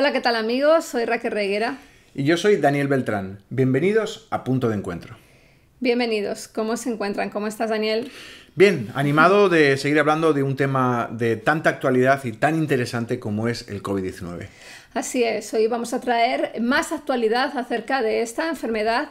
Hola, ¿qué tal amigos? Soy Raquel Reguera. Y yo soy Daniel Beltrán. Bienvenidos a Punto de Encuentro. Bienvenidos. ¿Cómo se encuentran? ¿Cómo estás, Daniel? Bien, animado de seguir hablando de un tema de tanta actualidad y tan interesante como es el COVID-19. Así es, hoy vamos a traer más actualidad acerca de esta enfermedad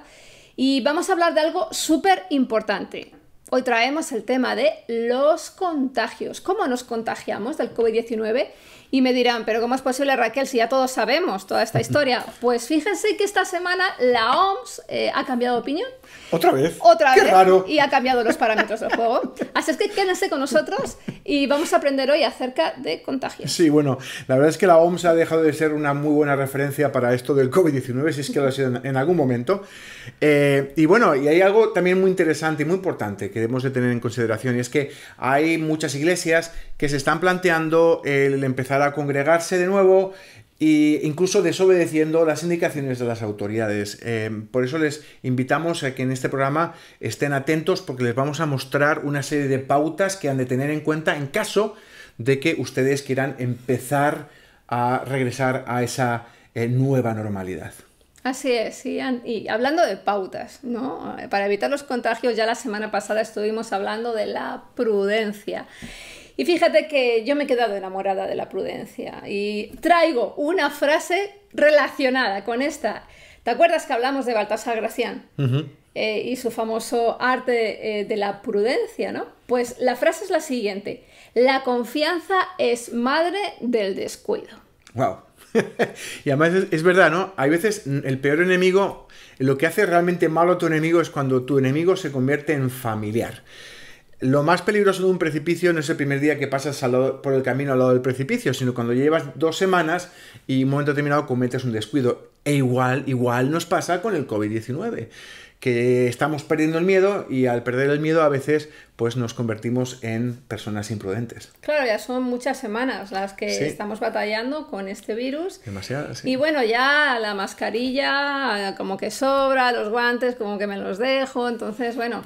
y vamos a hablar de algo súper importante. Hoy traemos el tema de los contagios, cómo nos contagiamos del COVID-19 y me dirán, pero ¿cómo es posible Raquel si ya todos sabemos toda esta historia? Pues fíjense que esta semana la OMS eh, ha cambiado de opinión. Otra vez. Otra Qué vez. Y ha cambiado los parámetros del juego. Así es que quédense con nosotros y vamos a aprender hoy acerca de contagios. Sí, bueno, la verdad es que la OMS ha dejado de ser una muy buena referencia para esto del COVID-19, si es que lo ha sido en, algún momento. Eh, y bueno, y hay algo también muy interesante y muy importante que debemos de tener en consideración, y es que hay muchas iglesias que se están planteando el empezar congregarse de nuevo e incluso desobedeciendo las indicaciones de las autoridades. Eh, por eso les invitamos a que en este programa estén atentos porque les vamos a mostrar una serie de pautas que han de tener en cuenta en caso de que ustedes quieran empezar a regresar a esa eh, nueva normalidad. Así es, y, y, hablando de pautas, ¿no? Eh, para evitar los contagios, ya la semana pasada estuvimos hablando de la prudencia. Y fíjate que yo me he quedado enamorada de la prudencia y traigo una frase relacionada con esta. ¿Te acuerdas que hablamos de Baltasar Gracián eh, y su famoso arte eh, de la prudencia, no? Pues la frase es la siguiente: La confianza es madre del descuido. ¡Wow! y además es, es, verdad, ¿no? Hay veces el peor enemigo, lo que hace realmente malo a tu enemigo es cuando tu enemigo se convierte en familiar. Lo más peligroso de un precipicio no es el primer día que pasas por el camino al lado del precipicio, sino cuando llevas dos semanas y en un momento determinado cometes un descuido. E igual, igual nos pasa con el COVID-19 que estamos perdiendo el miedo y al perder el miedo a veces pues nos convertimos en personas imprudentes. Claro, ya son muchas semanas las que estamos batallando con este virus. Demasiado, sí. Y bueno, ya la mascarilla como que sobra, los guantes como que me los dejo, entonces bueno,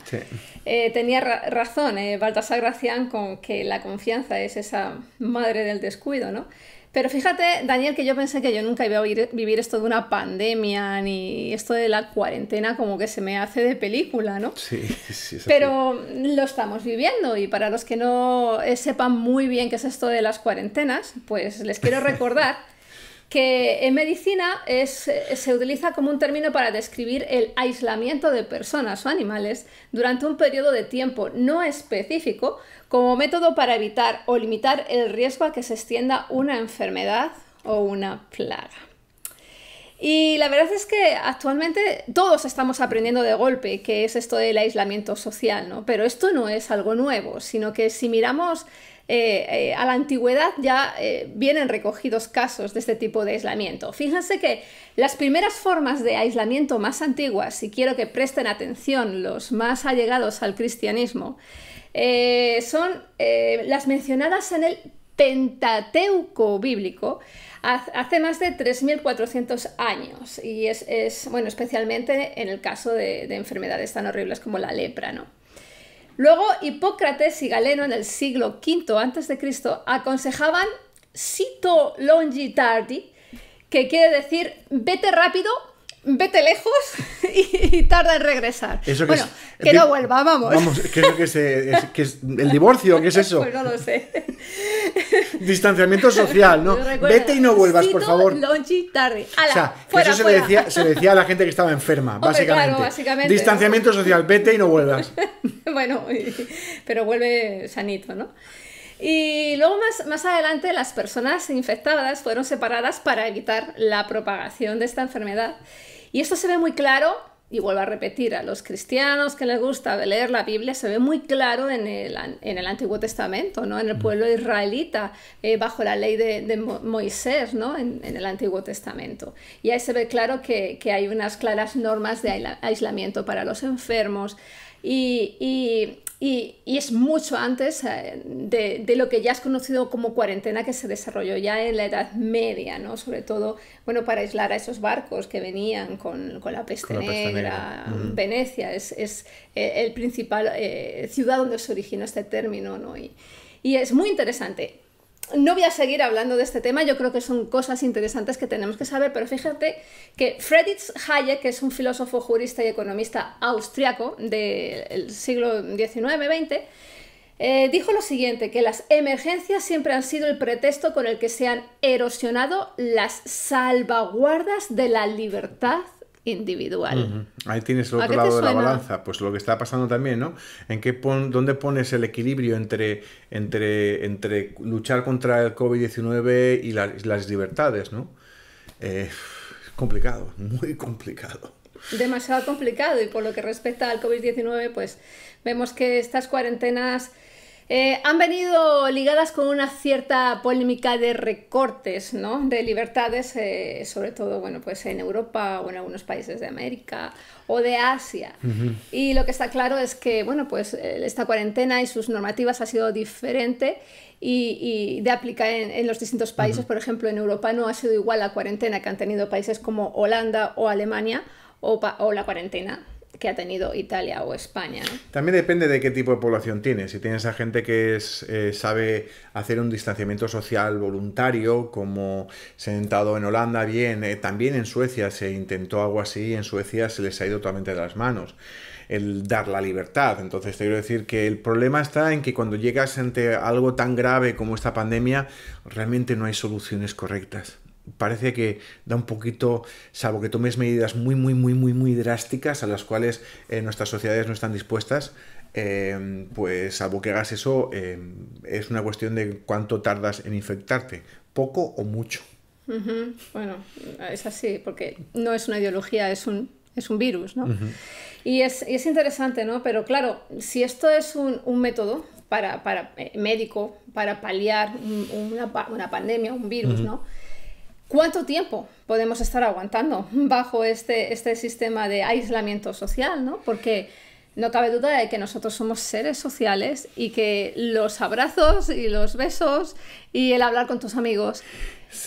eh, tenía razón eh, Baltasar Gracián con que la confianza es esa madre del descuido, ¿no? Pero fíjate, Daniel, que yo pensé que yo nunca iba a vivir esto de una pandemia ni esto de la cuarentena como que se me hace de película, ¿no? Sí, sí. sí Pero lo estamos viviendo y para los que no eh, sepan muy bien qué es esto de las cuarentenas, pues les quiero recordar que en medicina eh, se utiliza como un término para describir el aislamiento de personas o animales durante un periodo de tiempo no específico como método para evitar o limitar el riesgo a que se extienda una enfermedad o una plaga. Y la verdad es que actualmente todos estamos aprendiendo de golpe qué es esto del aislamiento social, ¿no? Pero esto no es algo nuevo, sino que si miramos eh, eh, a la antigüedad ya eh, vienen recogidos casos de este tipo de aislamiento. Fíjense que las primeras formas de aislamiento más antiguas, y quiero que presten atención los más allegados al cristianismo, son las mencionadas en el Pentateuco bíblico hace más de 3.400 años y es, bueno, especialmente en el caso de enfermedades tan horribles como la lepra, ¿no? Luego, Hipócrates y Galeno en el siglo V a.C. aconsejaban sito longi tardi, que quiere decir vete rápido vete lejos y, tarda en regresar. bueno, que no vuelva, vamos. Vamos, que es, el divorcio? ¿Qué es eso? Pues no lo sé. Distanciamiento social, ¿no? vete y no vuelvas, por favor. Lonchi tarde. o sea, eso se decía, a la gente que estaba enferma, básicamente. Distanciamiento social, vete y no vuelvas. bueno, pero vuelve sanito, ¿no? Y luego más, más, adelante las personas infectadas fueron separadas para evitar la propagación de esta enfermedad y esto se ve muy claro, y vuelvo a repetir, a los cristianos que les gusta leer la Biblia, se ve muy claro en el, Antiguo Testamento, ¿no? en el mm. pueblo israelita, eh, bajo la ley de, Moisés, ¿no? En, el Antiguo Testamento. Y ahí se ve claro que, hay unas claras normas de aislamiento para los enfermos. y y, es mucho antes eh, de, lo que ya has conocido como cuarentena que se desarrolló ya en la Edad Media, ¿no? Sobre todo, bueno, para aislar a esos barcos que venían con, la peste negra. Venecia es, eh, el principal eh, ciudad donde se originó este término, ¿no? Y, y es muy interesante no voy a seguir hablando de este tema, yo creo que son cosas interesantes que tenemos que saber, pero fíjate que Friedrich Hayek, que es un filósofo, jurista y economista austriaco del siglo XIX-XX, eh, dijo lo siguiente, que las emergencias siempre han sido el pretexto con el que se han erosionado las salvaguardas de la libertad individual. Ahí tienes el otro lado de la balanza, pues lo que está pasando también, ¿no? En qué dónde pones el equilibrio entre, entre, entre luchar contra el COVID-19 y las libertades, ¿no? Eh, es complicado, muy complicado. Demasiado complicado y por lo que respecta al COVID-19, pues vemos que estas cuarentenas eh, han venido ligadas con una cierta polémica de recortes, ¿no? De libertades, eh, sobre todo, bueno, pues en Europa o en algunos países de América o de Asia. Y lo que está claro es que, bueno, pues eh, esta cuarentena y sus normativas ha sido diferente y, de aplicar en, los distintos países. Por ejemplo, en Europa no ha sido igual la cuarentena que han tenido países como Holanda o Alemania o la cuarentena que ha tenido Italia o España. También depende de qué tipo de población tienes. Si tienes a gente que eh, sabe hacer un distanciamiento social voluntario, como se ha intentado en Holanda, bien, eh, también en Suecia se intentó algo así, en Suecia se les ha ido totalmente de las manos el dar la libertad. Entonces te quiero decir que el problema está en que cuando llegas ante algo tan grave como esta pandemia, realmente no hay soluciones correctas parece que da un poquito, salvo que tomes medidas muy, muy, muy, muy, muy drásticas a las cuales eh, nuestras sociedades no están dispuestas, em, pues salvo que hagas eso, em, es una cuestión de cuánto tardas en infectarte, poco o mucho. Bueno, es así, porque no es una ideología, es un, es un virus, ¿no? y, es, es, interesante, ¿no? Pero claro, si esto es un, un método para, para eh, médico, para paliar una, una, pandemia, un virus, ¿no? ¿Cuánto tiempo podemos estar aguantando bajo este, este sistema de aislamiento social? ¿no? Porque no cabe duda de que nosotros somos seres sociales y que los abrazos y los besos y el hablar con tus amigos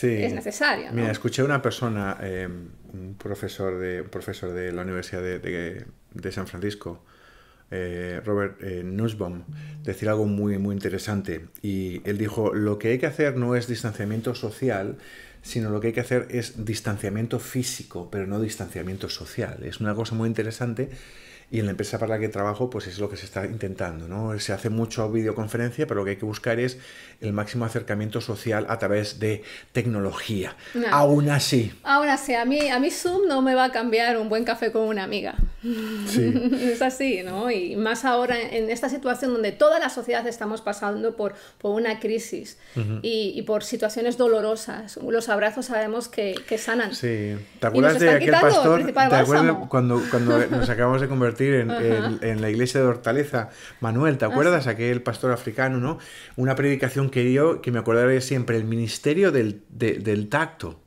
es necesario. ¿no? Mira, escuché a una persona, eh, un, profesor de, profesor de la Universidad de, de, San Francisco, eh, Robert eh, Nussbaum, decir algo muy, muy interesante. Y él dijo, lo que hay que hacer no es distanciamiento social, sino lo que hay que hacer es distanciamiento físico, pero no distanciamiento social. Es una cosa muy interesante y en la empresa para la que trabajo pues es lo que se está intentando. ¿no? Se hace mucho videoconferencia, pero lo que hay que buscar es el máximo acercamiento social a través de tecnología. Aún así. Aún así, a mí, a mí Zoom no me va a cambiar un buen café con una amiga. es así, ¿no? Y más ahora en esta situación donde toda la sociedad estamos pasando por, por una crisis y, por situaciones dolorosas. Los abrazos sabemos que, sanan. Sí. ¿Te acuerdas de aquel pastor? ¿Te acuerdas cuando, cuando nos acabamos de convertir en, la iglesia de Hortaleza. Manuel, ¿te ah, acuerdas? Aquel pastor africano, ¿no? Una predicación que dio, que me acordaré siempre, el ministerio del, tacto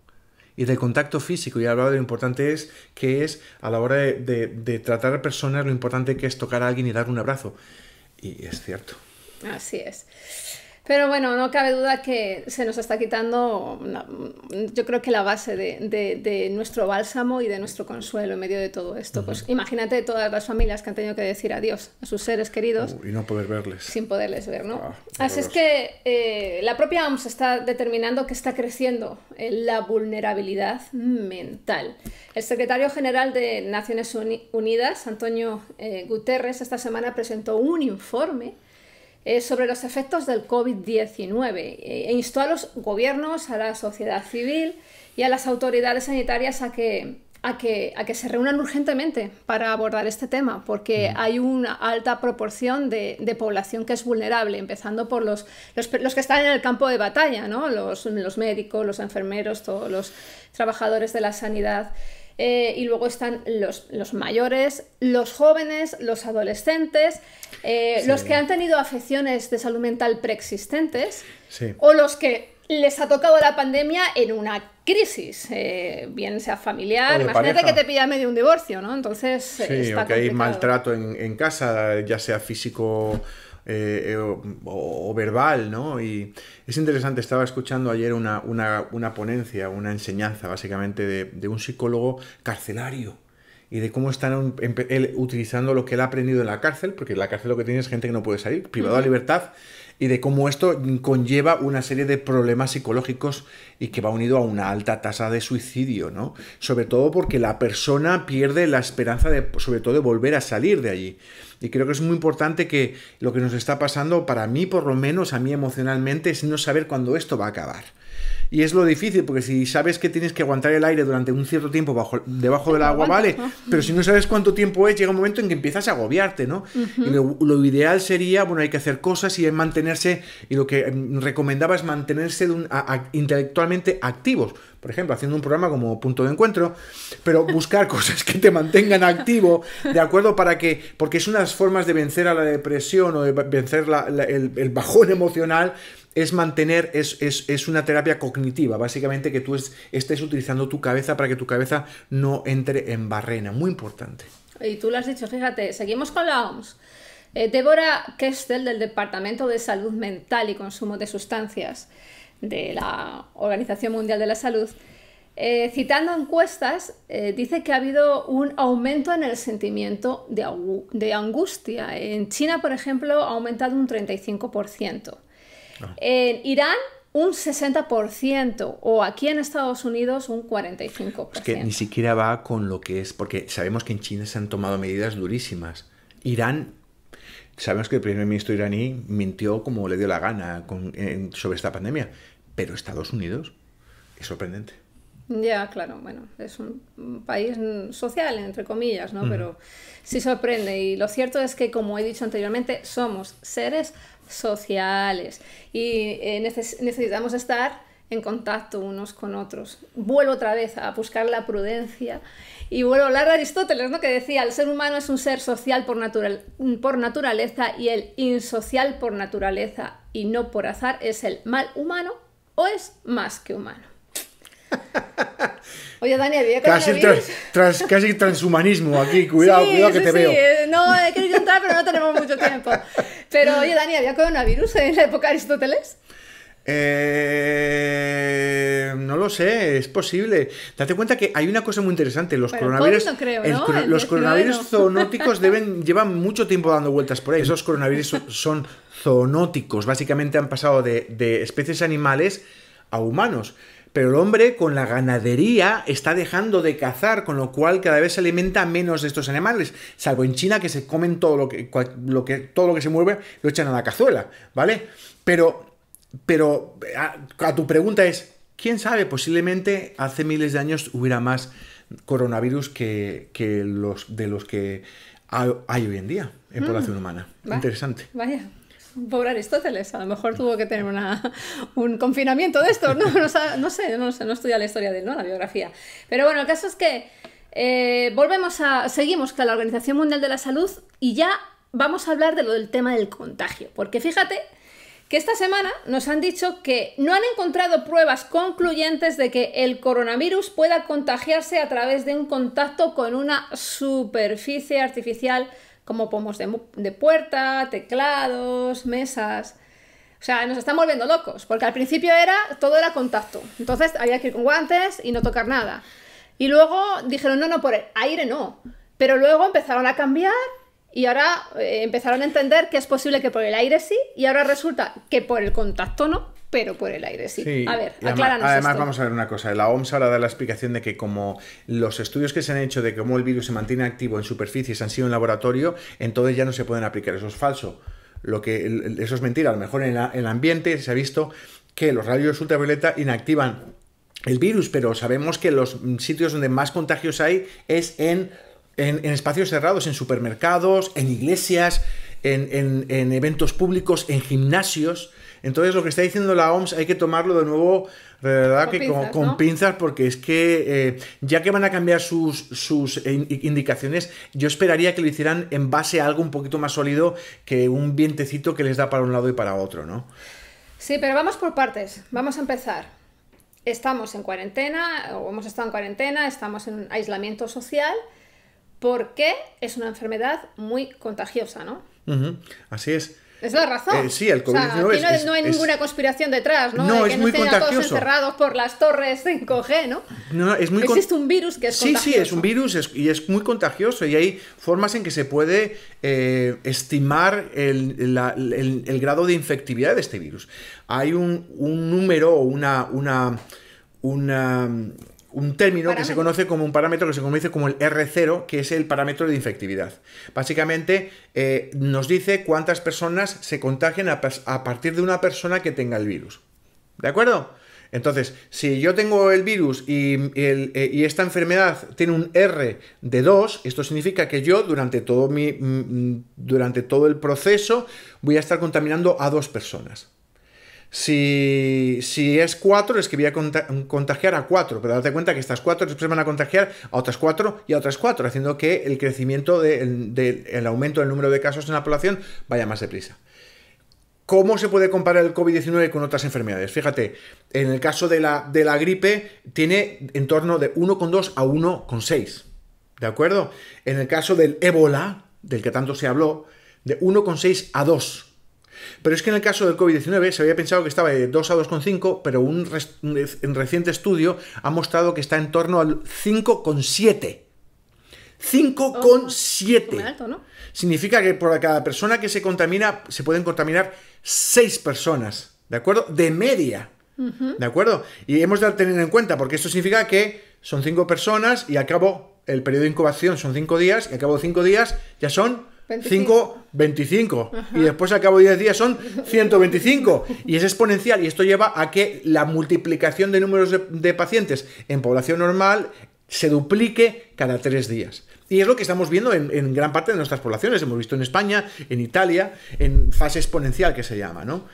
y del contacto físico. Y hablaba de lo importante es que es a la hora de, tratar a personas, lo importante que es tocar a alguien y dar un abrazo. Y es cierto. Así es. Pero bueno, no cabe duda que se nos está quitando, yo creo que la base de, nuestro bálsamo y de nuestro consuelo en medio de todo esto. Pues imagínate todas las familias que han tenido que decir adiós a sus seres queridos. y no poder verles. Sin poderles ver, ¿no? Ah, Así es que eh, la propia OMS está determinando que está creciendo eh, la vulnerabilidad mental. El secretario general de Naciones Unidas, Antonio eh, Guterres, esta semana presentó un informe eh, sobre los efectos del COVID-19 eh, e instó a los gobiernos, a la sociedad civil y a las autoridades sanitarias a que, se reúnan urgentemente para abordar este tema, porque hay una alta proporción de, población que es vulnerable, empezando por los, que están en el campo de batalla, ¿no? los, los médicos, los enfermeros, todos los trabajadores de la sanidad. Eh, y luego están los, mayores, los jóvenes, los adolescentes, eh, los que han tenido afecciones de salud mental preexistentes o los que les ha tocado la pandemia en una crisis, eh, bien sea familiar, imagínate que te pilla medio un divorcio, ¿no? Entonces, sí, eh, está hay maltrato en, casa, ya sea físico eh, o, verbal, ¿no? Y es interesante, estaba escuchando ayer una, ponencia, una enseñanza básicamente de, un psicólogo carcelario y de cómo están él, utilizando lo que él ha aprendido en la cárcel, porque en la cárcel lo que tiene es gente que no puede salir, privado de libertad, y de cómo esto conlleva una serie de problemas psicológicos y que va unido a una alta tasa de suicidio, ¿no? Sobre todo porque la persona pierde la esperanza de, sobre todo, de volver a salir de allí. Y creo que es muy importante que lo que nos está pasando, para mí por lo menos, a mí emocionalmente, es no saber cuándo esto va a acabar. Y es lo difícil, porque si sabes que tienes que aguantar el aire durante un cierto tiempo bajo, debajo del agua, vale, pero si no sabes cuánto tiempo es, llega un momento en que empiezas a agobiarte, ¿no? lo, ideal sería, bueno, hay que hacer cosas y mantenerse, y lo que mm, recomendaba es mantenerse intelectualmente activos, por ejemplo, haciendo un programa como punto de encuentro, pero buscar cosas que te mantengan activo, ¿de acuerdo? Para que, porque es unas formas de vencer a la depresión o de vencer el bajón emocional, es mantener, es, una terapia cognitiva, básicamente que tú estés utilizando tu cabeza para que tu cabeza no entre en barrena, muy importante. Y tú lo has dicho, fíjate, seguimos con la OMS. Eh, Débora Kestel, del Departamento de Salud Mental y Consumo de Sustancias de la Organización Mundial de la Salud, eh, citando encuestas, eh, dice que ha habido un aumento en el sentimiento de, de angustia. En China, por ejemplo, ha aumentado un 35%. En Irán un 60% o aquí en Estados Unidos un 45%. Es que ni siquiera va con lo que es, porque sabemos que en China se han tomado medidas durísimas. Irán, sabemos que el primer ministro iraní mintió como le dio la gana sobre esta pandemia, pero Estados Unidos es sorprendente. Ya, claro, bueno, es un país social, entre comillas, ¿no? Pero sí sorprende. Y lo cierto es que, como he dicho anteriormente, somos seres sociales y eh, necesitamos estar en contacto unos con otros. Vuelvo otra vez a buscar la prudencia y vuelvo a hablar de Aristóteles, ¿no? que decía, el ser humano es un ser social por, por naturaleza y el insocial por naturaleza y no por azar es el mal humano o es más que humano. Oye, Dani, había casi, casi transhumanismo aquí, cuidado, cuidado que te sí. veo. Eh, no, he eh, querido entrar, pero no tenemos mucho tiempo. Pero oye, Dani, ¿había coronavirus en la época de Aristóteles? Eh, no lo sé, es posible. Date cuenta que hay una cosa muy interesante. Los coronavirus, los coronavirus zoonóticos deben, llevan mucho tiempo dando vueltas por ahí. Esos coronavirus son zoonóticos. Básicamente han pasado de especies animales a humanos. Pero el hombre con la ganadería está dejando de cazar, con lo cual cada vez se alimenta menos de estos animales, salvo en China que se comen todo lo que, todo lo que se mueve, lo echan a la cazuela, ¿vale? Pero, pero a, tu pregunta es, ¿quién sabe? Posiblemente hace miles de años hubiera más coronavirus que, que los de los que hay hoy en día en mm. población humana. Interesante. Vaya. Pobre Aristóteles, a lo mejor tuvo que tener un confinamiento de esto, no, no, no sé, no, estudia la historia de él, ¿no? la biografía. Pero bueno, el caso es que eh, volvemos a, seguimos con la Organización Mundial de la Salud y ya vamos a hablar de lo del tema del contagio, porque fíjate que esta semana nos han dicho que no han encontrado pruebas concluyentes de que el coronavirus pueda contagiarse a través de un contacto con una superficie artificial como pomos de, puerta, teclados, mesas. O sea, nos están volviendo locos, porque al principio era todo era contacto. Entonces había que ir con guantes y no tocar nada. Y luego dijeron, no, no, por el aire no. Pero luego empezaron a cambiar y ahora eh, empezaron a entender que es posible que por el aire sí, y ahora resulta que por el contacto no pero por el aire, sí. A ver, acláranos. Además, vamos a ver una cosa. La OMS ahora da la explicación de que como los estudios que se han hecho de cómo el virus se mantiene activo en superficies han sido en laboratorio, entonces ya no se pueden aplicar. Eso es falso. Lo que, eso es mentira. A lo mejor en, el ambiente se ha visto que los rayos ultravioleta inactivan el virus, pero sabemos que los sitios donde más contagios hay es en, en, en espacios cerrados, en supermercados, en iglesias, en, en eventos públicos, en gimnasios. Entonces, lo que está diciendo la OMS hay que tomarlo de nuevo, de verdad, con que pinzas, con, pinzas, porque es que eh, ya que van a cambiar sus, indicaciones, yo esperaría que lo hicieran en base a algo un poquito más sólido que un vientecito que les da para un lado y para otro, ¿no? Sí, pero vamos por partes. Vamos a empezar estamos en cuarentena o hemos estado en cuarentena, estamos en aislamiento social porque es una enfermedad muy contagiosa, ¿no? Así es. Es la razón. Eh, sí, el covid O no, hay ninguna conspiración detrás, ¿no? No, que es muy contagioso. todos encerrados por las torres 5G, ¿no? No, es muy Existe un virus que es sí, contagioso. Sí, sí, es un virus y es muy contagioso. Y hay formas en que se puede eh, estimar el, grado de infectividad de este virus. Hay un, número una, una un término que se conoce como un parámetro que se conoce como el R0, que es el parámetro de infectividad. Básicamente eh, nos dice cuántas personas se contagian a, partir de una persona que tenga el virus. ¿De acuerdo? Entonces, si yo tengo el virus y, eh, esta enfermedad tiene un R de 2, esto significa que yo durante todo, mi, mm, mm, durante todo el proceso voy a estar contaminando a dos personas. Si, es 4, es que voy a contagiar a cuatro, pero date cuenta que estas cuatro después van a contagiar a otras cuatro y a otras cuatro, haciendo que el crecimiento del aumento del número de casos en la población vaya más deprisa. ¿Cómo se puede comparar el COVID-19 con otras enfermedades? Fíjate, en el caso de la, de la gripe tiene en torno de 1,2 a 1,6. ¿De acuerdo? En el caso del ébola, del que tanto se habló, de 1,6 a 2. Pero es que en el caso del COVID-19 se había pensado que estaba de 2 a 2,5, pero un, reciente estudio ha mostrado que está en torno al 5,7. 5,7. ¿no? Significa que por cada persona que se contamina, se pueden contaminar 6 personas, ¿de acuerdo? De media. ¿De acuerdo? Y hemos de tener en cuenta, porque esto significa que son 5 personas y al cabo el periodo de incubación son 5 días y al cabo 5 días ya son 5, 25. Y después al cabo de 10 días son 125. Y es exponencial. Y esto lleva a que la multiplicación de números de, pacientes en población normal se duplique cada tres días. Y es lo que estamos viendo en, gran parte de nuestras poblaciones. Hemos visto en España, en Italia, en fase exponencial que se llama, ¿no?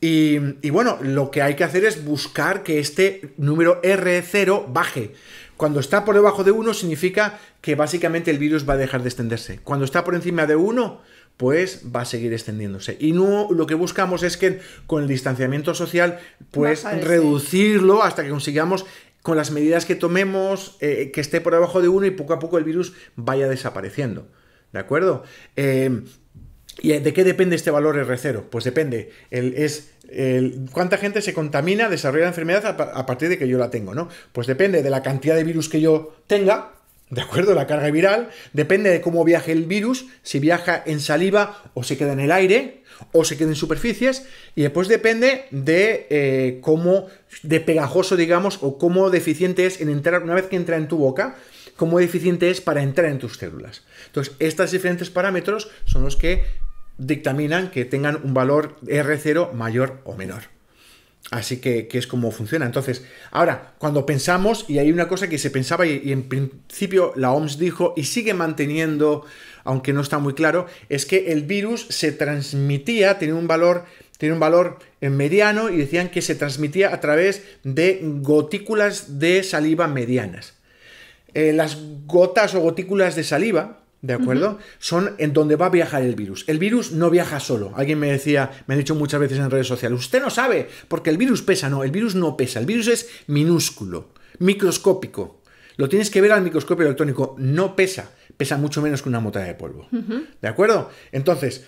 Y, y bueno, lo que hay que hacer es buscar que este número R0 baje. Cuando está por debajo de uno significa que básicamente el virus va a dejar de extenderse. Cuando está por encima de uno, pues va a seguir extendiéndose. Y no, lo que buscamos es que con el distanciamiento social, pues reducirlo hasta que consigamos con las medidas que tomemos, eh, que esté por debajo de uno y poco a poco el virus vaya desapareciendo. ¿De acuerdo? Eh, ¿Y de qué depende este valor R0? Pues depende, es cuánta gente se contamina, desarrolla la enfermedad a, partir de que yo la tengo, ¿no? Pues depende de la cantidad de virus que yo tenga, ¿de acuerdo? La carga viral, depende de cómo viaje el virus, si viaja en saliva o se queda en el aire o se queda en superficies, y después depende de eh, cómo de pegajoso, digamos, o cómo deficiente es en entrar, una vez que entra en tu boca, cómo deficiente es para entrar en tus células. Entonces, estos diferentes parámetros son los que dictaminan que tengan un valor R0 mayor o menor. Así que, es como funciona. Entonces, ahora, cuando pensamos, y hay una cosa que se pensaba y, en principio la OMS dijo y sigue manteniendo, aunque no está muy claro, es que el virus se transmitía, tiene un valor, tiene un valor eh, mediano y decían que se transmitía a través de gotículas de saliva medianas. Eh, las gotas o gotículas de saliva ¿De acuerdo? Son en donde va a viajar el virus. El virus no viaja solo. Alguien me decía, me han dicho muchas veces en redes sociales, usted no sabe, porque el virus pesa. No, el virus no pesa. El virus es minúsculo, microscópico. Lo tienes que ver al microscopio electrónico. No pesa. Pesa mucho menos que una mota de polvo. ¿De acuerdo? Entonces,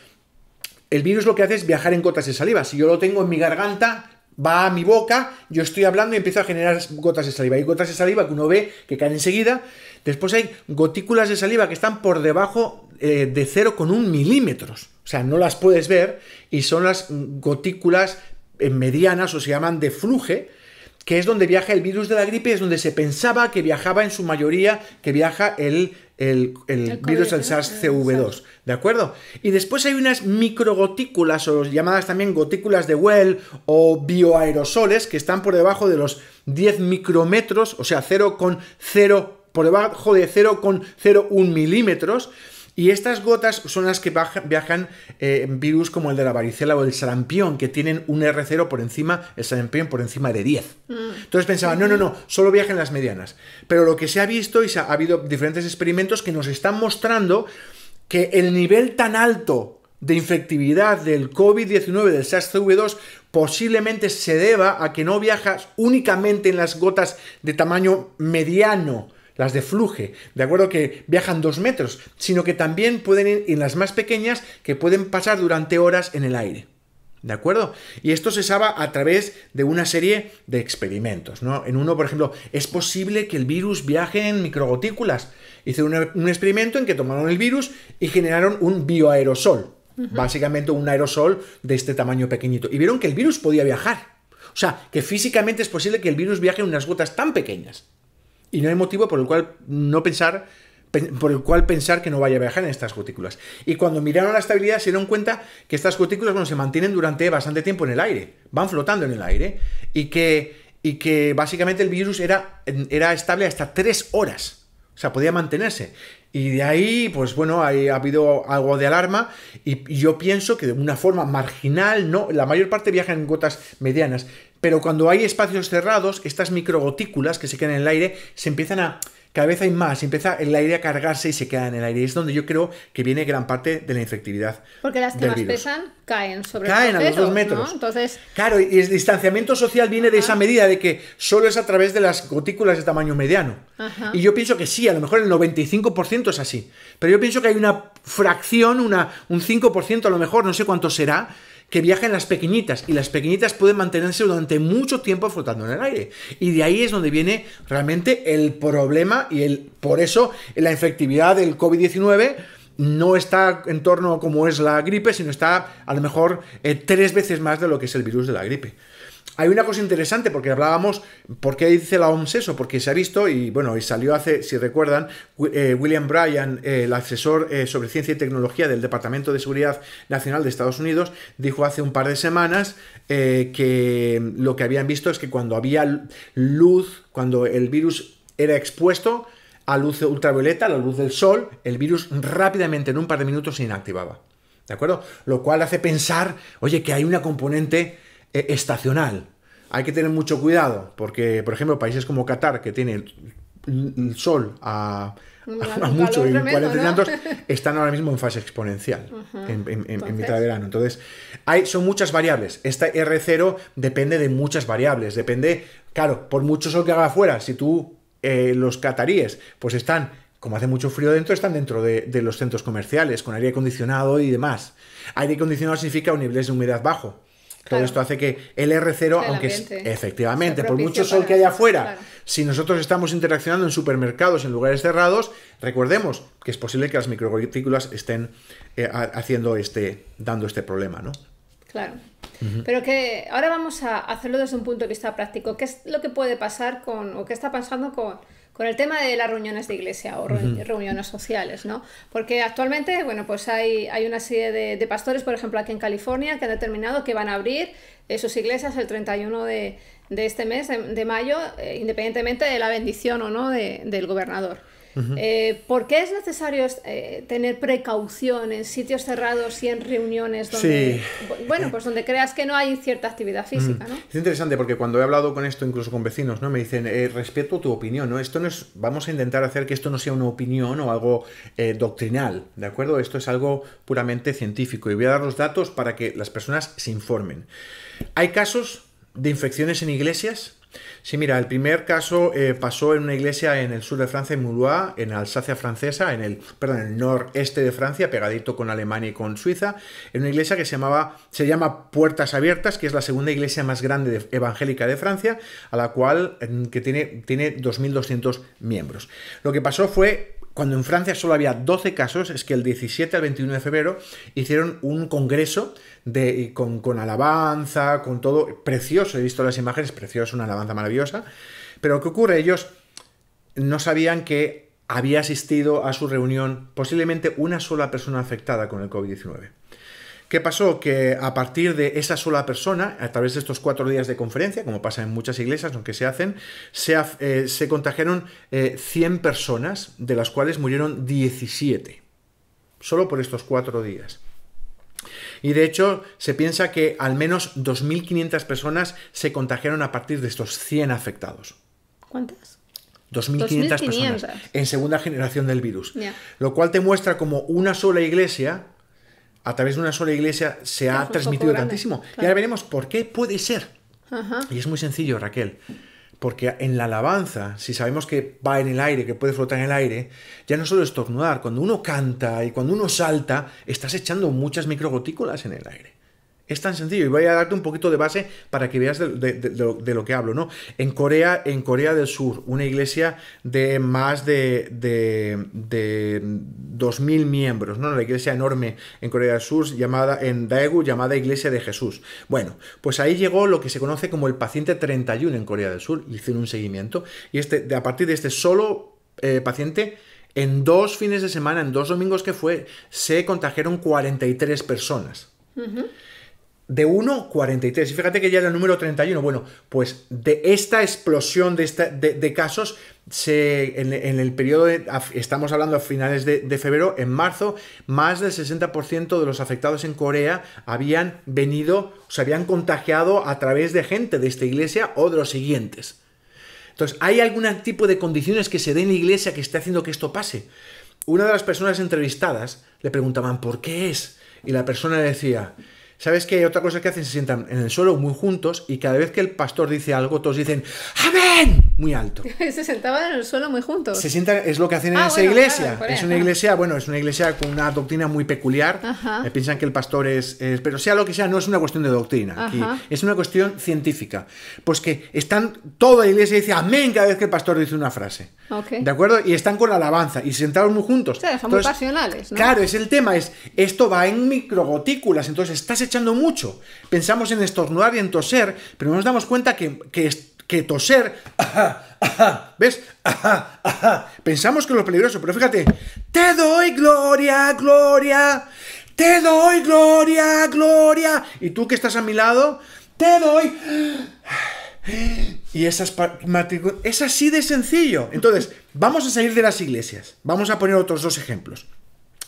el virus lo que hace es viajar en gotas de saliva. Si yo lo tengo en mi garganta, va a mi boca, yo estoy hablando y empiezo a generar gotas de saliva. Hay gotas de saliva que uno ve que caen enseguida. Después hay gotículas de saliva que están por debajo eh, de 0,1 milímetros. O sea, no las puedes ver y son las gotículas eh, medianas o se llaman de fluje, que es donde viaja el virus de la gripe, es donde se pensaba que viajaba en su mayoría, que viaja el, el, virus del SARS-CoV-2, ¿de acuerdo? Y después hay unas microgotículas, o llamadas también gotículas de Well o bioaerosoles, que están por debajo de los 10 micrometros, o sea, 0,0 por debajo de 0,01 milímetros, y estas gotas son las que viajan eh, en virus como el de la varicela o el sarampión, que tienen un R0 por encima, el sarampión por encima de 10. Mm. Entonces pensaban, no, no, no, solo viajan las medianas. Pero lo que se ha visto, y ha, habido diferentes experimentos que nos están mostrando que el nivel tan alto de infectividad del COVID-19 del SARS-CoV-2 posiblemente se deba a que no viajas únicamente en las gotas de tamaño mediano, las de fluje, de acuerdo que viajan dos metros, sino que también pueden ir en las más pequeñas que pueden pasar durante horas en el aire. ¿De acuerdo? Y esto se sabe a través de una serie de experimentos, ¿no? En uno, por ejemplo, ¿es posible que el virus viaje en microgotículas? Hicieron un, experimento en que tomaron el virus y generaron un bioaerosol, básicamente un aerosol de este tamaño pequeñito, y vieron que el virus podía viajar. O sea, que físicamente es posible que el virus viaje en unas gotas tan pequeñas. Y no hay motivo por el cual no pensar por el cual pensar que no vaya a viajar en estas gotículas. Y cuando miraron la estabilidad se dieron cuenta que estas gotículas no se mantienen durante bastante tiempo en el aire, van flotando en el aire, y que, y que básicamente el virus era, era estable hasta tres horas, o sea, podía mantenerse. Y de ahí, pues bueno, ha habido algo de alarma y, y yo pienso que de una forma marginal, no, la mayor parte viaja en gotas medianas, pero cuando hay espacios cerrados, estas microgotículas que se quedan en el aire se empiezan a... Cada vez hay más, empieza el aire a cargarse y se quedan en el aire. es donde yo creo que viene gran parte de la infectividad. Porque las que más pesan caen sobre Caen a los dos metros. Entonces... Claro, y el distanciamiento social viene de esa medida de que solo es a través de las gotículas de tamaño mediano. Y yo pienso que sí, a lo mejor el 95% es así. Pero yo pienso que hay una fracción, una, un 5% a lo mejor, no sé cuánto será, que viajen las pequeñitas y las pequeñitas pueden mantenerse durante mucho tiempo flotando en el aire. Y de ahí es donde viene realmente el problema y el, por eso la efectividad del COVID-19 no está en torno como es la gripe, sino está a lo mejor eh, tres veces más de lo que es el virus de la gripe. Hay una cosa interesante porque hablábamos, ¿por qué dice la OMS e eso? Porque se ha visto, y bueno, y salió hace, si recuerdan, eh, William Bryan, eh, el asesor eh, sobre ciencia y tecnología del Departamento de Seguridad Nacional de Estados Unidos, dijo hace un par de semanas que lo que habían visto es que cuando había luz, cuando el virus era expuesto, a luz ultravioleta, a la luz del sol, el virus rápidamente en un par de minutos se inactivaba. ¿De acuerdo? Lo cual hace pensar, oye, que hay una componente e- estacional. Hay que tener mucho cuidado, porque, por ejemplo, países como Qatar, que tiene el sol a, mucho y y están ahora mismo en fase exponencial, en, mitad de verano. Entonces, hay, son muchas variables. Esta R0 depende de muchas variables. Depende, claro, por mucho sol que haga afuera, si tú, eh, los cataríes, pues están como hace mucho frío dentro, están dentro de, de, los centros comerciales, con aire acondicionado y demás. Aire acondicionado significa un nivel de humedad bajo. Todo esto hace que el R0, aunque efectivamente, por mucho sol que haya afuera, si nosotros estamos interaccionando en supermercados, en lugares cerrados, recordemos que es posible que las micropartículas estén eh, haciendo este, dando este problema, ¿no? Claro. Pero que ahora vamos a hacerlo desde un punto de vista práctico. ¿Qué es lo que puede pasar con, o qué está pasando con, con el tema de las reuniones de iglesia o reuniones sociales, ¿no? Porque actualmente, bueno, pues hay, hay una serie de, pastores, por ejemplo, aquí en California, que han determinado que van a abrir eh, sus iglesias el 31 de, de este mes, de, mayo, eh, independientemente de la bendición o no del gobernador. Eh, ¿Por qué es necesario eh, tener precaución en sitios cerrados y en reuniones donde, bueno, pues donde creas que no hay cierta actividad mm. física? Es interesante porque cuando he hablado con esto, incluso con vecinos, ¿no? me dicen, eh, respeto tu opinión, ¿no? esto no es, vamos a intentar hacer que esto no sea una opinión o algo doctrinal, ¿de acuerdo? Esto es algo puramente científico y voy a dar los datos para que las personas se informen. Hay casos de infecciones en iglesias Sí, mira, el primer caso eh, pasó en una iglesia en el sur de Francia, en Moulois, en Alsacia francesa, en el, perdón, el noreste de Francia, pegadito con Alemania y con Suiza, en una iglesia que se, llamaba, se llama Puertas Abiertas, que es la segunda iglesia más grande evangélica de Francia, a la cual que tiene, tiene 2.200 miembros. Lo que pasó fue cuando en Francia solo había 12 casos, es que el 17 al 21 de febrero hicieron un congreso con, alabanza, con todo, precioso, he visto las imágenes, precioso, una alabanza maravillosa, pero ¿qué ocurre? Ellos no sabían que había asistido a su reunión posiblemente una sola persona afectada con el COVID-19. ¿Qué pasó? Que a partir de esa sola persona, a través de estos cuatro días de conferencia, como pasa en muchas iglesias, aunque se hacen, se, eh, contagiaron 100 eh, personas, de las cuales murieron 17, solo por estos cuatro días. Y de hecho, se piensa que al menos 2.500 personas se contagiaron a partir de estos 100 afectados. ¿Cuántas? 2.500 personas en segunda generación del virus. Lo cual te muestra como una sola iglesia, a través de una sola iglesia, se ha transmitido tantísimo. Y ahora veremos por qué puede ser. Y es muy sencillo, Raquel. Porque en la alabanza, si sabemos que va en el aire, que puede flotar en el aire, ya no solo estornudar, cuando uno canta y cuando uno salta, estás echando muchas microgotículas en el aire. Es tan sencillo y voy a darte un poquito de base para que veas de, lo, que hablo, ¿no? En Corea, en Corea del Sur, una iglesia de más de, 2.000 miembros, ¿no? Una iglesia enorme en Corea del Sur, llamada, en Daegu, llamada Iglesia de Jesús. Bueno, pues ahí llegó lo que se conoce como el paciente 31 en Corea del Sur, hicieron un seguimiento, y este, a partir de este solo eh, paciente, en dos fines de semana, en dos domingos que fue, se contagiaron 43 personas de 1,43. Y fíjate que ya era el número 31. Bueno, pues de esta explosión de, esta, de, casos, en, el periodo, estamos hablando a finales de, febrero, en marzo, más del 60% de los afectados en Corea habían venido, se habían contagiado a través de gente de esta iglesia o de los siguientes. Entonces, ¿hay algún tipo de condiciones que se dé en la iglesia que esté haciendo que esto pase? Una de las personas entrevistadas le preguntaban, ¿por qué es? Y la persona decía, ¿Sabes que Otra cosa que hacen, se sientan en el suelo muy juntos y cada vez que el pastor dice algo, todos dicen ¡Amén! Muy alto. se sentaban en el suelo muy juntos. Se sientan, es lo que hacen en ah, esa iglesia. es una iglesia, bueno, es una iglesia con una doctrina muy peculiar. Me eh, piensan que el pastor es, Pero sea lo que sea, no es una cuestión de doctrina. es una cuestión científica. Pues que están, toda la iglesia dice ¡Amén! cada vez que el pastor dice una frase. ¿De acuerdo? Y están con la alabanza y se sentados muy juntos. O sea, son muy pasionales, Claro, es el tema, es esto va en microgotículas. Entonces estás echando mucho. Pensamos en estornudar y en toser, pero no nos damos cuenta que, que, que toser... ¿Ves? Pensamos que es lo peligroso, pero fíjate. Te doy gloria, gloria. Te doy gloria, gloria. Y tú que estás a mi lado, te doy... Y esas es así de sencillo. Entonces, vamos a salir de las iglesias. Vamos a poner otros dos ejemplos.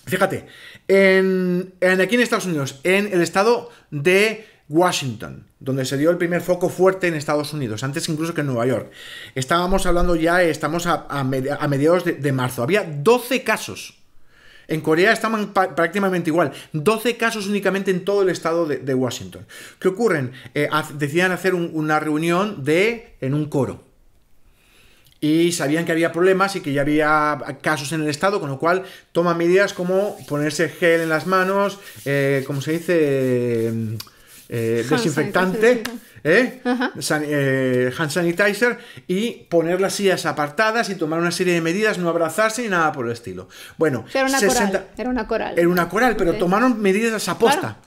Fíjate, en, aquí en Estados Unidos, en el estado de Washington, donde se dio el primer foco fuerte en Estados Unidos, antes incluso que en Nueva York. Estábamos hablando ya, eh, estamos a, mediados de, marzo, había 12 casos. En Corea estaban prácticamente igual, 12 casos únicamente en todo el estado de, Washington. ¿Qué ocurren? Eh, decían hacer una reunión de, en un coro y sabían que había problemas y que ya había casos en el estado, con lo cual toman medidas como ponerse gel en las manos, eh, como se dice, eh, desinfectante. ¿eh? Eh, hand sanitizer y poner las sillas apartadas y tomar una serie de medidas, no abrazarse ni nada por el estilo. Bueno, era una, coral, era una coral. pero tomaron medidas a posta.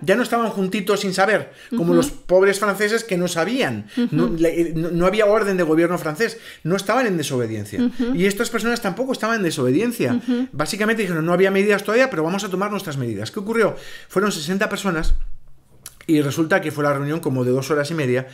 Ya no estaban juntitos sin saber, como los pobres franceses que no sabían. no, había orden de gobierno francés, no estaban en desobediencia. Y estas personas tampoco estaban en desobediencia. Básicamente dijeron, no había medidas todavía, pero vamos a tomar nuestras medidas. ¿Qué ocurrió? Fueron 60 personas y resulta que fue la reunión como de dos horas y media.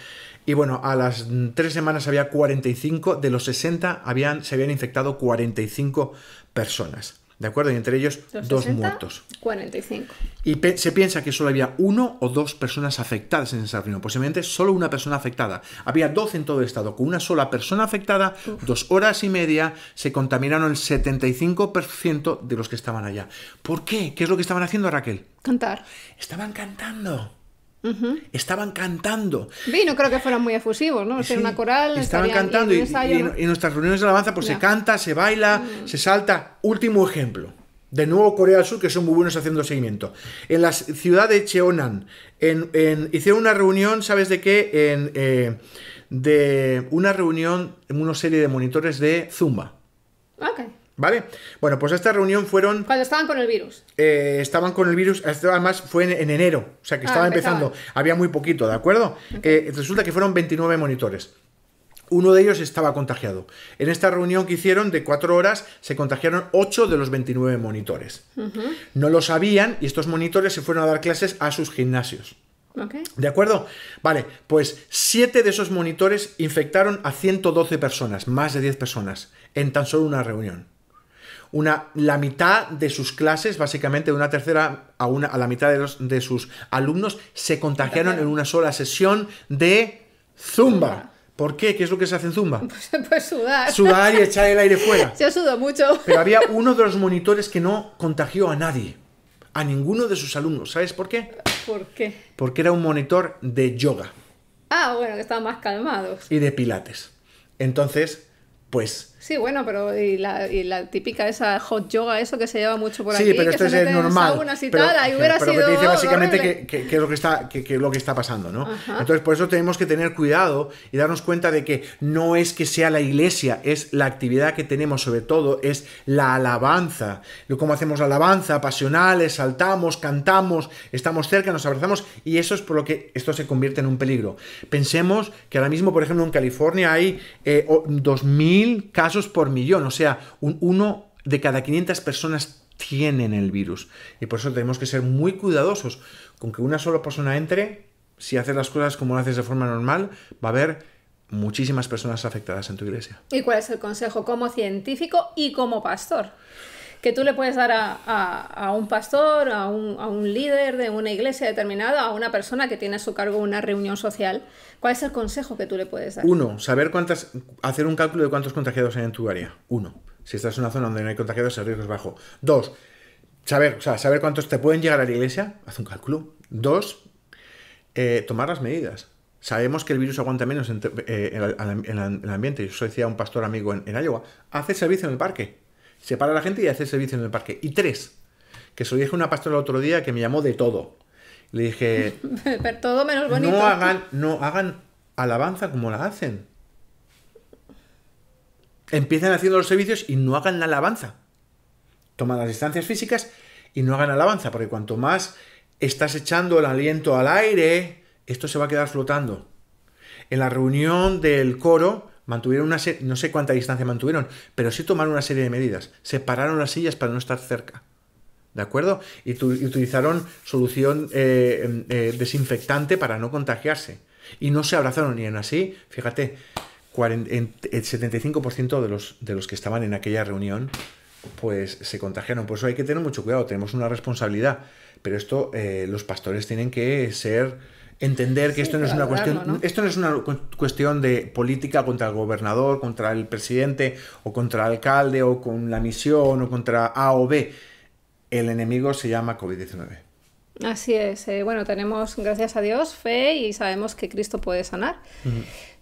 Y bueno, a las tres semanas había 45, de los 60 habían, se habían infectado 45 personas. ¿De acuerdo? Y entre ellos dos muertos. 45. Y se piensa que solo había uno o dos personas afectadas en esa reunión. Posiblemente solo una persona afectada. Había 12 en todo el estado. Con una sola persona afectada, dos horas y media, se contaminaron el 75% de los que estaban allá. ¿Por qué? ¿Qué es lo que estaban haciendo, Raquel? Cantar. Estaban cantando. Estaban cantando. Vino, creo que fueran muy efusivos, ¿no? una coral. Estaban cantando y, en nuestras reuniones de alabanza pues se canta, se baila, mm. se salta. Último ejemplo. De nuevo Corea del Sur, que son muy buenos haciendo seguimiento. En la ciudad de Cheonan, en, hicieron una reunión, ¿sabes de qué? En, eh, de una reunión, en una serie de monitores de Zumba. ¿Vale? Bueno, pues esta reunión fueron. Cuando estaban con el virus. Eh, estaban con el virus, además fue en, enero, o sea que ah, estaba empezando, había muy poquito, ¿de acuerdo? Eh, resulta que fueron 29 monitores. Uno de ellos estaba contagiado. En esta reunión que hicieron de cuatro horas se contagiaron ocho de los 29 monitores. No lo sabían y estos monitores se fueron a dar clases a sus gimnasios. ¿De acuerdo? Vale, pues siete de esos monitores infectaron a 112 personas, más de 10 personas, en tan solo una reunión una, la mitad de sus clases, básicamente de una tercera a, una, a la mitad de, los, de sus alumnos, se contagiaron en una sola sesión de Zumba. ¿Por qué? ¿Qué es lo que se hace en Zumba? Pues, pues sudar. Sudar y echar el aire fuera. Se sudo mucho. Pero había uno de los monitores que no contagió a nadie, a ninguno de sus alumnos. ¿Sabes por qué? ¿Por qué? Porque era un monitor de yoga. Ah, bueno, que estaban más calmados. Y de pilates. Entonces, pues Sí, bueno, pero y la, y la, típica esa hot yoga, eso que se lleva mucho por aquí. Sí, pero que esto es normal. pero, te dice básicamente que, es lo que está, lo que está pasando, ¿no? Entonces, por eso tenemos que tener cuidado y darnos cuenta de que no es que sea la iglesia, es la actividad que tenemos, sobre todo, es la alabanza. Cómo hacemos la alabanza, pasionales, saltamos, cantamos, estamos cerca, nos abrazamos, y eso es por lo que esto se convierte en un peligro. Pensemos que ahora mismo, por ejemplo, en California hay eh, dos 2.000 casos por millón, o sea, uno de cada 500 personas tienen el virus. Y por eso tenemos que ser muy cuidadosos con que una sola persona entre, si haces las cosas como lo haces de forma normal, va a haber muchísimas personas afectadas en tu iglesia. ¿Y cuál es el consejo como científico y como pastor? que tú le puedes dar a, un pastor, a un, líder de una iglesia determinada, a una persona que tiene a su cargo una reunión social. ¿Cuál es el consejo que tú le puedes dar? Uno, saber cuántas, hacer un cálculo de cuántos contagiados hay en tu área. Uno, si estás en una zona donde no hay contagiados, el riesgo es bajo. Dos, saber, o sea, saber cuántos te pueden llegar a la iglesia, haz un cálculo. Dos, eh, tomar las medidas. Sabemos que el virus aguanta menos en, eh, el ambiente. Yo soy decía un pastor amigo en, Iowa. Hace servicio en el parque separa a la gente y hace servicio en el parque. Y tres, que se lo dije una pastora el otro día que me llamó de todo. Le dije, todo menos No hagan, no hagan alabanza como la hacen. Empiezan haciendo los servicios y no hagan la alabanza. Toman las distancias físicas y no hagan alabanza, porque cuanto más estás echando el aliento al aire, esto se va a quedar flotando. En la reunión del coro, Mantuvieron una serie, no sé cuánta distancia mantuvieron, pero sí tomaron una serie de medidas. Separaron las sillas para no estar cerca. ¿De acuerdo? Y, utilizaron solución eh, em, eh, desinfectante para no contagiarse. Y no se abrazaron ni en así, fíjate, el 75% de los, de los que estaban en aquella reunión pues se contagiaron. Por eso hay que tener mucho cuidado, tenemos una responsabilidad. Pero esto eh, los pastores tienen que ser entender que esto no es una cuestión, esto no es una cuestión de política contra el gobernador, contra el presidente o contra el alcalde o con la misión o contra A o B. El enemigo se llama COVID-19. Así es. Eh, bueno, tenemos, gracias a Dios, fe y sabemos que Cristo puede sanar.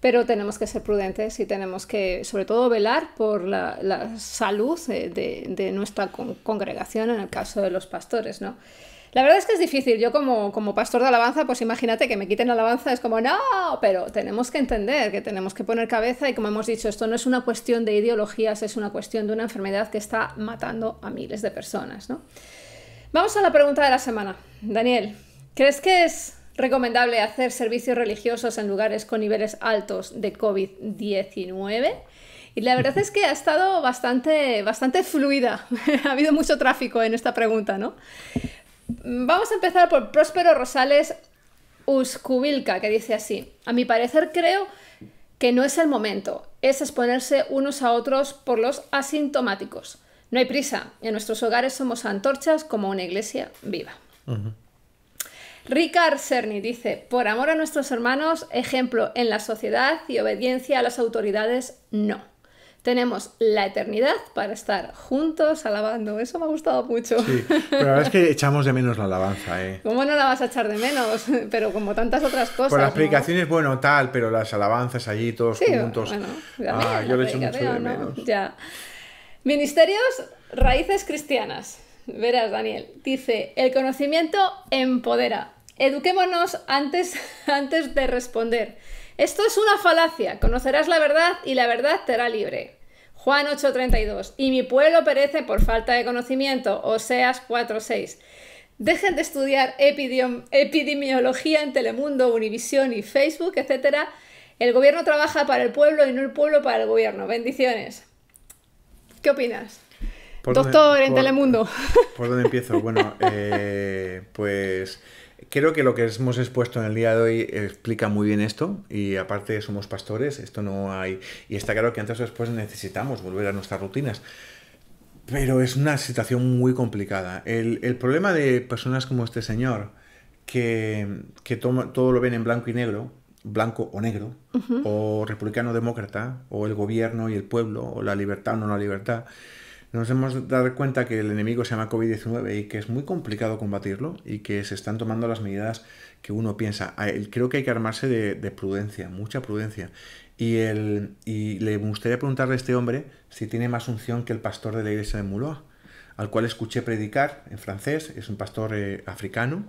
Pero tenemos que ser prudentes y tenemos que, sobre todo, velar por la, salud eh, de, de, nuestra congregación, en el caso de los pastores, ¿no? La verdad es que es difícil. Yo como, como pastor de alabanza, pues imagínate que me quiten alabanza, es como, no, pero tenemos que entender que tenemos que poner cabeza y como hemos dicho, esto no es una cuestión de ideologías, es una cuestión de una enfermedad que está matando a miles de personas. ¿no? Vamos a la pregunta de la semana. Daniel, ¿crees que es recomendable hacer servicios religiosos en lugares con niveles altos de COVID-19? Y la verdad es que ha estado bastante, bastante fluida. ha habido mucho tráfico en esta pregunta, ¿no? Vamos a empezar por Próspero Rosales Uscubilca, que dice así. A mi parecer creo que no es el momento, es exponerse unos a otros por los asintomáticos. No hay prisa, en nuestros hogares somos antorchas como una iglesia viva. Ricard Cerny dice, por amor a nuestros hermanos, ejemplo en la sociedad y obediencia a las autoridades, no tenemos la eternidad para estar juntos alabando. Eso me ha gustado mucho. Sí, pero la verdad es que echamos de menos la alabanza, ¿eh? ¿Cómo no la vas a echar de menos? Pero como tantas otras cosas. Por las explicaciones bueno, tal, pero las alabanzas allí todos juntos. Bueno, ah, yo le echo mucho de menos. Ya. Ministerios, raíces cristianas. Verás, Daniel. Dice, el conocimiento empodera. Eduquémonos antes, antes de responder. Esto es una falacia. Conocerás la verdad y la verdad te hará libre. Juan 8:32, y mi pueblo perece por falta de conocimiento, Oseas 4:6. Dejen de estudiar epidemiología en Telemundo, Univisión y Facebook, etc. El gobierno trabaja para el pueblo y no el pueblo para el gobierno. Bendiciones. ¿Qué opinas? Doctor en Telemundo. ¿Por dónde empiezo? Bueno, eh, pues creo que lo que hemos expuesto en el día de hoy explica muy bien esto y aparte somos pastores, esto no hay... Y está claro que antes o después necesitamos volver a nuestras rutinas. Pero es una situación muy complicada. El, problema de personas como este señor, que, toma, todo lo ven en blanco y negro, blanco o negro, o republicano-demócrata, o el gobierno y el pueblo, o la libertad o no la libertad, nos hemos dado cuenta que el enemigo se llama COVID-19 y que es muy complicado combatirlo y que se están tomando las medidas que uno piensa. Ah, creo que hay que armarse de, prudencia, mucha prudencia. Y, y, le gustaría preguntarle a este hombre si tiene más unción que el pastor de la iglesia de Muloa, al cual escuché predicar en francés, es un pastor eh, africano,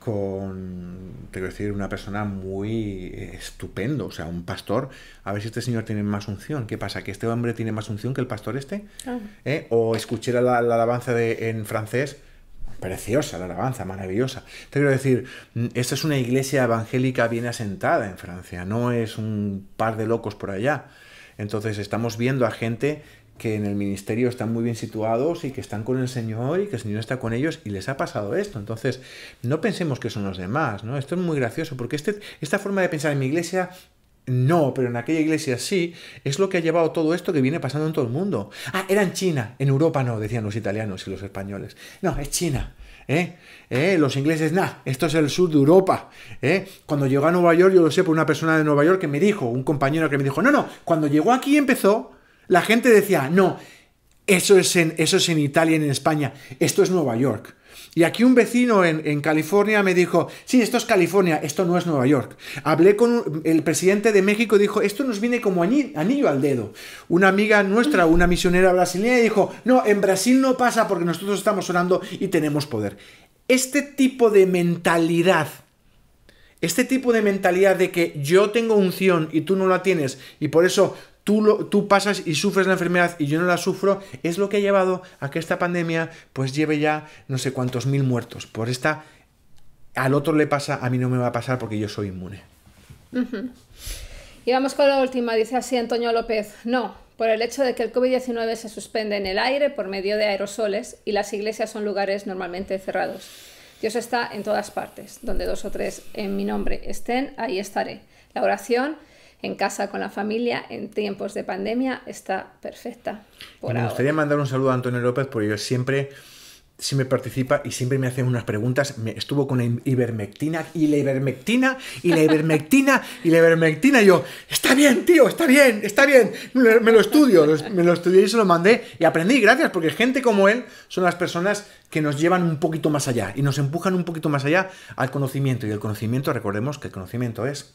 con, te quiero decir, una persona muy eh, estupendo, o sea, un pastor, a ver si este señor tiene más unción, ¿qué pasa? ¿Que este hombre tiene más unción que el pastor este? Ah. ¿Eh? O escuché la, alabanza de, en francés, preciosa la alabanza, maravillosa. Te quiero decir, mm, esta es una iglesia evangélica bien asentada en Francia, no es un par de locos por allá. Entonces estamos viendo a gente que en el ministerio están muy bien situados y que están con el Señor y que el Señor está con ellos y les ha pasado esto. Entonces, no pensemos que son los demás, ¿no? Esto es muy gracioso, porque este, esta forma de pensar en mi iglesia no, pero en aquella iglesia sí, es lo que ha llevado todo esto que viene pasando en todo el mundo. Ah, era en China, en Europa no, decían los italianos y los españoles. No, es China. ¿eh? ¿Eh? Los ingleses, nada, esto es el sur de Europa. ¿eh? Cuando llegó a Nueva York, yo lo sé por una persona de Nueva York que me dijo, un compañero que me dijo, no, no, cuando llegó aquí empezó, la gente decía, no, eso es en, eso es en Italia, en España, esto es Nueva York. Y aquí un vecino en, California me dijo, sí, esto es California, esto no es Nueva York. Hablé con el presidente de México, y dijo, esto nos viene como anillo, anillo al dedo. Una amiga nuestra, una misionera brasileña, dijo, no, en Brasil no pasa porque nosotros estamos orando y tenemos poder. Este tipo de mentalidad, este tipo de mentalidad de que yo tengo unción y tú no la tienes y por eso tú, pasas y sufres la enfermedad y yo no la sufro, es lo que ha llevado a que esta pandemia pues lleve ya no sé cuántos mil muertos. Por esta, al otro le pasa, a mí no me va a pasar porque yo soy inmune. Y vamos con la última, dice así Antonio López. No, por el hecho de que el COVID-19 se suspende en el aire por medio de aerosoles y las iglesias son lugares normalmente cerrados. Dios está en todas partes, donde dos o tres en mi nombre estén, ahí estaré. La oración en casa con la familia en tiempos de pandemia está perfecta. Bueno, me gustaría mandar un saludo a Antonio López porque yo siempre siempre participa y siempre me hace unas preguntas. Me estuvo con la ivermectina y la ivermectina y la ivermectina y la ivermectina. Y yo, está bien, tío, está bien, está bien. Me lo estudio, me lo estudié y se lo mandé y aprendí. Gracias, porque gente como él son las personas que nos llevan un poquito más allá y nos empujan un poquito más allá al conocimiento. Y el conocimiento, recordemos que el conocimiento es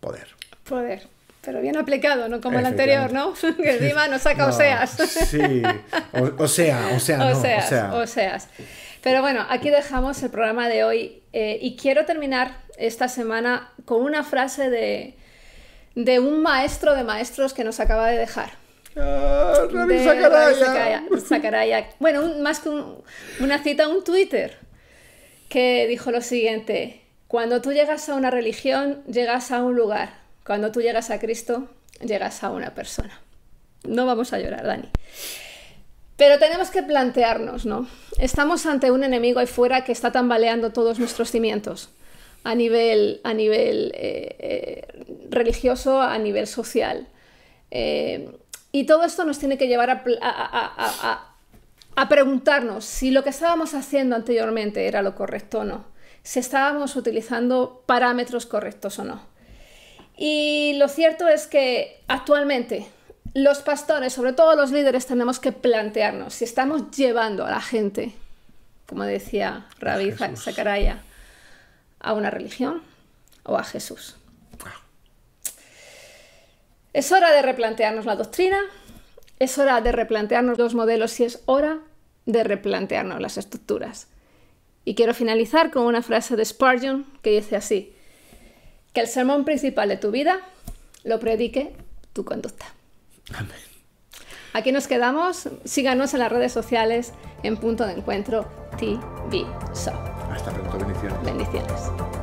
poder. Poder. Pero bien aplicado, ¿no? Como el anterior, ¿no? que encima nos saca Oseas. sí. O, o, sea, o sea, Oseas, o sea. Pero bueno, aquí dejamos el programa de hoy. Eh, y quiero terminar esta semana con una frase de, de un maestro de maestros que nos acaba de dejar. Ah, Sakaraya. Bueno, más que una cita, un Twitter, que dijo lo siguiente, cuando tú llegas a una religión, llegas a un lugar. Cuando tú llegas a Cristo, llegas a una persona. No vamos a llorar, Dani. Pero tenemos que plantearnos, ¿no? Estamos ante un enemigo ahí fuera que está tambaleando todos nuestros cimientos, a nivel, a nivel eh, eh, religioso, a nivel social. Eh, y todo esto nos tiene que llevar a, preguntarnos si lo que estábamos haciendo anteriormente era lo correcto o no, si estábamos utilizando parámetros correctos o no. Y lo cierto es que actualmente los pastores, sobre todo los líderes, tenemos que plantearnos si estamos llevando a la gente, como decía Rabbi Zacaraya, a una religión o a Jesús. Es hora de replantearnos la doctrina, es hora de replantearnos los modelos y es hora de replantearnos las estructuras. Y quiero finalizar con una frase de Spurgeon que dice así, que el sermón principal de tu vida lo predique tu conducta. Amén. Aquí nos quedamos. Síganos en las redes sociales en Punto de Encuentro TV Show. Hasta pronto, bendiciones. Bendiciones.